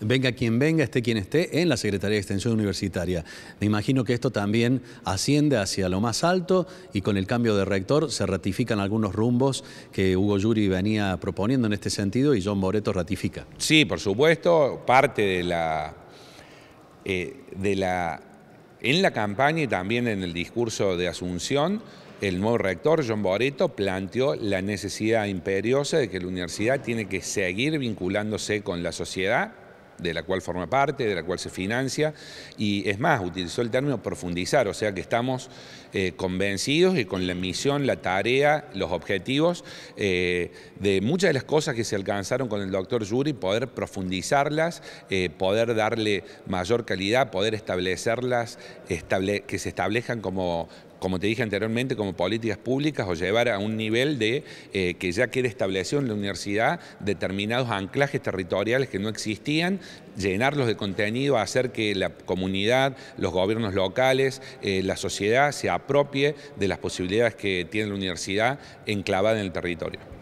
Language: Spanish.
venga quien venga, esté quien esté, en la Secretaría de Extensión Universitaria. Me imagino que esto también asciende hacia lo más alto y con el cambio de rector se ratifican algunos rumbos que Hugo Yuri venía proponiendo en este sentido y John Boreto ratifica. Sí, por supuesto, parte de la... Eh, de la en la campaña y también en el discurso de Asunción, el nuevo rector, John Boreto, planteó la necesidad imperiosa de que la universidad tiene que seguir vinculándose con la sociedad de la cual forma parte, de la cual se financia, y es más, utilizó el término profundizar, o sea que estamos eh, convencidos y con la misión, la tarea, los objetivos eh, de muchas de las cosas que se alcanzaron con el doctor Yuri, poder profundizarlas, eh, poder darle mayor calidad, poder establecerlas, que se establezcan como como te dije anteriormente, como políticas públicas o llevar a un nivel de eh, que ya quede establecido en la universidad determinados anclajes territoriales que no existían, llenarlos de contenido, hacer que la comunidad, los gobiernos locales, eh, la sociedad se apropie de las posibilidades que tiene la universidad enclavada en el territorio.